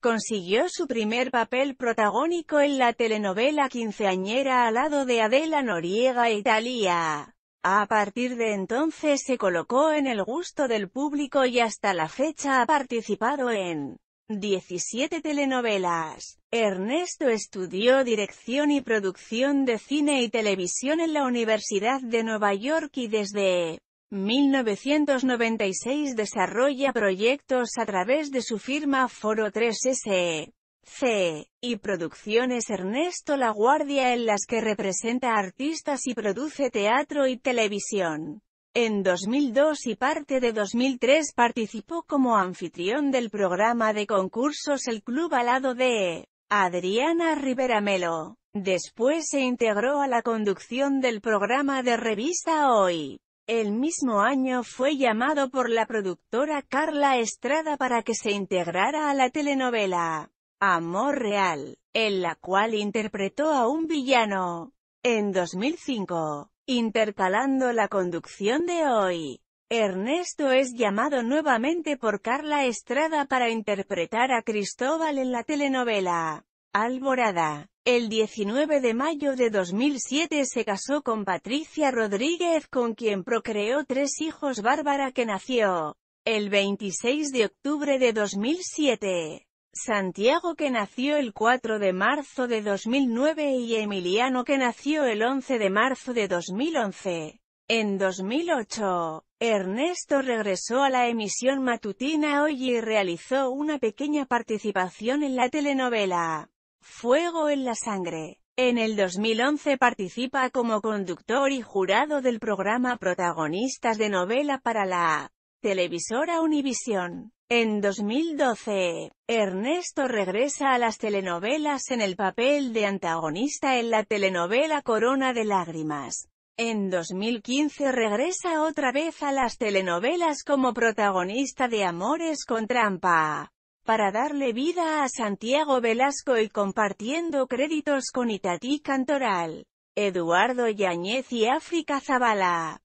Consiguió su primer papel protagónico en la telenovela quinceañera al lado de Adela Noriega Italia. A partir de entonces se colocó en el gusto del público y hasta la fecha ha participado en 17 telenovelas. Ernesto estudió dirección y producción de cine y televisión en la Universidad de Nueva York y desde 1996 desarrolla proyectos a través de su firma Foro 3 SE. C. y Producciones Ernesto La Guardia en las que representa artistas y produce teatro y televisión. En 2002 y parte de 2003 participó como anfitrión del programa de concursos El Club al lado de Adriana Rivera Melo. Después se integró a la conducción del programa de revista Hoy. El mismo año fue llamado por la productora Carla Estrada para que se integrara a la telenovela Amor Real, en la cual interpretó a un villano. En 2005, intercalando la conducción de hoy, Ernesto es llamado nuevamente por Carla Estrada para interpretar a Cristóbal en la telenovela Alborada. El 19 de mayo de 2007 se casó con Patricia Rodríguez con quien procreó tres hijos Bárbara que nació el 26 de octubre de 2007. Santiago que nació el 4 de marzo de 2009 y Emiliano que nació el 11 de marzo de 2011. En 2008, Ernesto regresó a la emisión matutina hoy y realizó una pequeña participación en la telenovela Fuego en la sangre. En el 2011 participa como conductor y jurado del programa Protagonistas de Novela para la televisora Univisión. En 2012, Ernesto regresa a las telenovelas en el papel de antagonista en la telenovela Corona de Lágrimas. En 2015 regresa otra vez a las telenovelas como protagonista de Amores con Trampa para darle vida a Santiago Velasco y compartiendo créditos con Itatí Cantoral, Eduardo Yáñez y África Zabala.